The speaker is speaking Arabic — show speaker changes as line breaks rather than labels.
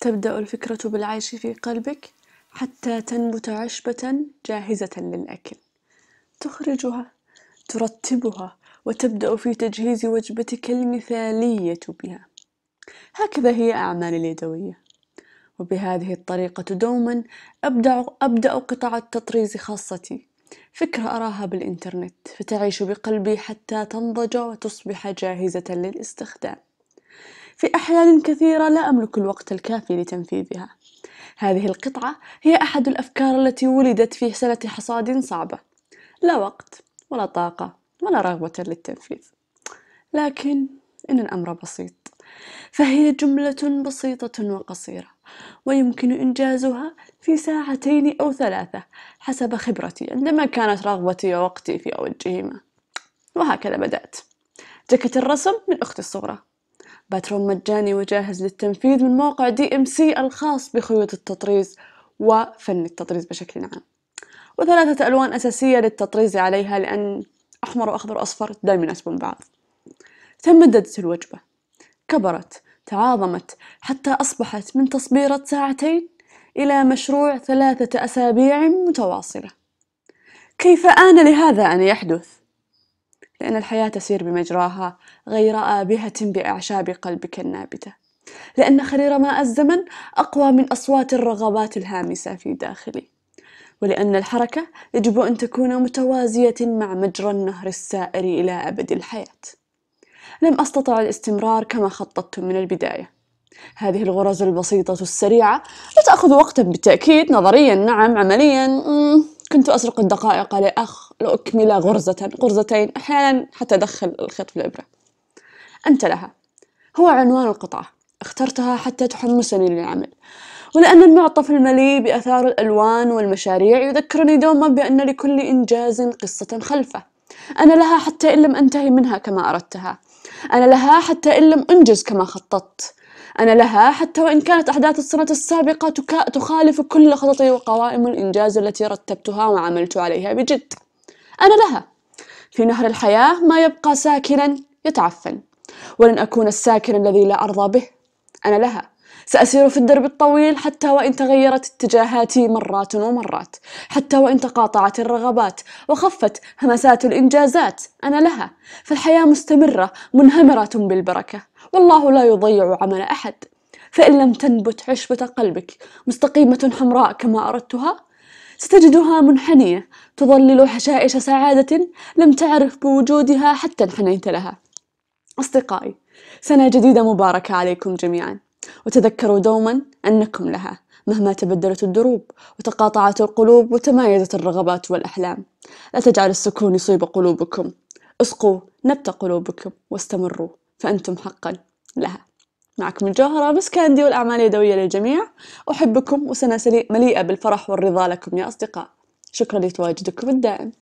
تبدأ الفكرة بالعيش في قلبك حتى تنبت عشبة جاهزة للأكل تخرجها ترتبها وتبدأ في تجهيز وجبتك المثالية بها هكذا هي أعمالي اليدوية وبهذه الطريقة دوما أبدأ, أبدأ قطع التطريز خاصتي فكرة أراها بالإنترنت فتعيش بقلبي حتى تنضج وتصبح جاهزة للاستخدام في أحيان كثيرة لا أملك الوقت الكافي لتنفيذها هذه القطعة هي أحد الأفكار التي ولدت في سنة حصاد صعبة لا وقت ولا طاقة ولا رغبة للتنفيذ لكن إن الأمر بسيط فهي جملة بسيطة وقصيرة ويمكن إنجازها في ساعتين أو ثلاثة حسب خبرتي عندما كانت رغبتي ووقتي في اوجهما وهكذا بدأت جكت الرسم من أختي الصغرى باترون مجاني وجاهز للتنفيذ من موقع دي ام سي الخاص بخيوط التطريز وفن التطريز بشكل عام وثلاثة ألوان أساسية للتطريز عليها لأن أحمر وأخضر وأصفر دائما يناسبون بعض تمددت الوجبة كبرت تعاظمت حتى أصبحت من تصبيرة ساعتين إلى مشروع ثلاثة أسابيع متواصلة كيف آن لهذا أن يحدث؟ لأن الحياة تسير بمجراها غير آبهة بأعشاب قلبك النابتة لأن خرير ماء الزمن أقوى من أصوات الرغبات الهامسة في داخلي ولأن الحركة يجب أن تكون متوازية مع مجرى النهر السائر إلى أبد الحياة لم أستطع الاستمرار كما خططت من البداية هذه الغرز البسيطة السريعة لا تأخذ وقتا بالتأكيد نظريا نعم عمليا مم. كنت أسرق الدقائق لأخ لأكمل غرزة غرزتين أحيانا حتى أدخل الخيط في الإبرة أنت لها هو عنوان القطعة اخترتها حتى تحمسني للعمل ولأن المعطف المليء بأثار الألوان والمشاريع يذكرني دوما بأن لكل إنجاز قصة خلفه أنا لها حتى إن لم أنتهي منها كما أردتها أنا لها حتى إن لم أنجز كما خططت أنا لها حتى وإن كانت أحداث السنة السابقة تخالف كل خططي وقوائم الإنجاز التي رتبتها وعملت عليها بجد أنا لها في نهر الحياة ما يبقى ساكنا يتعفن ولن أكون الساكن الذي لا أرضى به أنا لها سأسير في الدرب الطويل حتى وإن تغيرت اتجاهاتي مرات ومرات حتى وإن تقاطعت الرغبات وخفت همسات الإنجازات أنا لها فالحياة مستمرة منهمرة بالبركة والله لا يضيع عمل أحد فإن لم تنبت عشبة قلبك مستقيمة حمراء كما أردتها ستجدها منحنية تظلل حشائش سعادة لم تعرف بوجودها حتى انحنيت لها أصدقائي سنة جديدة مباركة عليكم جميعاً وتذكروا دوما أنكم لها مهما تبدلت الدروب وتقاطعت القلوب وتمايزت الرغبات والأحلام لا تجعل السكون يصيب قلوبكم اسقوا نبت قلوبكم واستمروا فأنتم حقا لها معكم الجوهرة بس كاندي والأعمال اليدوية للجميع أحبكم وسنة مليئة بالفرح والرضا لكم يا أصدقاء شكرا لتواجدكم الدائم